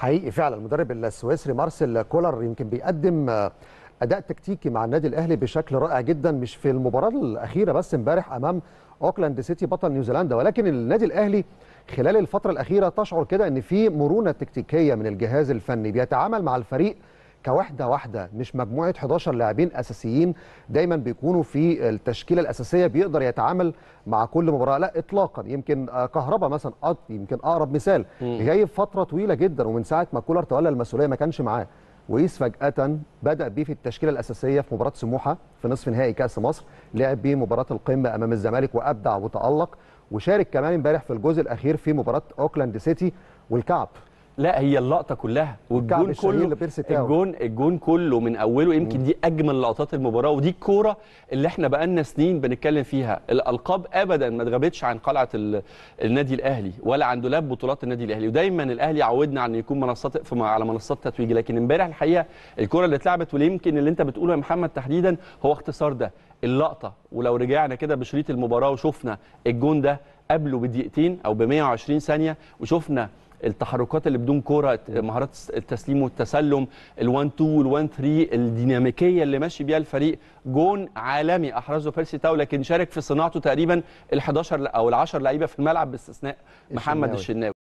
حقيقي فعلا المدرب السويسري مارسيل كولر يمكن بيقدم اداء تكتيكي مع النادي الاهلي بشكل رائع جدا مش في المباراه الاخيره بس امبارح امام اوكلاند سيتي بطل نيوزيلندا ولكن النادي الاهلي خلال الفتره الاخيره تشعر كده ان في مرونه تكتيكيه من الجهاز الفني بيتعامل مع الفريق كوحده واحده مش مجموعه 11 لاعبين اساسيين دايما بيكونوا في التشكيله الاساسيه بيقدر يتعامل مع كل مباراه لا اطلاقا يمكن كهربا مثلا أه، يمكن اقرب مثال جاي فتره طويله جدا ومن ساعه ما كولر تولى المسؤوليه ما كانش معاه ويس فجأة بدأ بيه في التشكيلة الأساسية في مباراة سموحة في نصف نهائي كأس مصر لعب بيه مباراة القمة أمام الزمالك وأبدع وتألق وشارك كمان امبارح في الجزء الأخير في مباراة أوكلاند سيتي والكعب لا هي اللقطه كلها والجون كله الجون الجون كله من اوله يمكن دي اجمل لقطات المباراه ودي الكوره اللي احنا بقالنا سنين بنتكلم فيها الالقاب ابدا ما اتغابتش عن قلعه النادي الاهلي ولا عن دولاب بطولات النادي الاهلي ودايما الاهلي عودنا على ان يكون منصات على منصات تتويج لكن امبارح الحقيقه الكوره اللي اتلعبت ويمكن اللي انت بتقوله يا محمد تحديدا هو اختصار ده اللقطه ولو رجعنا كده بشريط المباراه وشفنا الجون ده قبله بدقيقتين او ب 120 ثانيه وشفنا التحركات اللي بدون كوره مهارات التسليم والتسلم ال1 2 وال1 3 الديناميكيه اللي ماشي بيها الفريق جون عالمي احرزه بيرسي تاو لكن شارك في صناعته تقريبا ال11 او ال10 لعيبه في الملعب باستثناء محمد الشناوي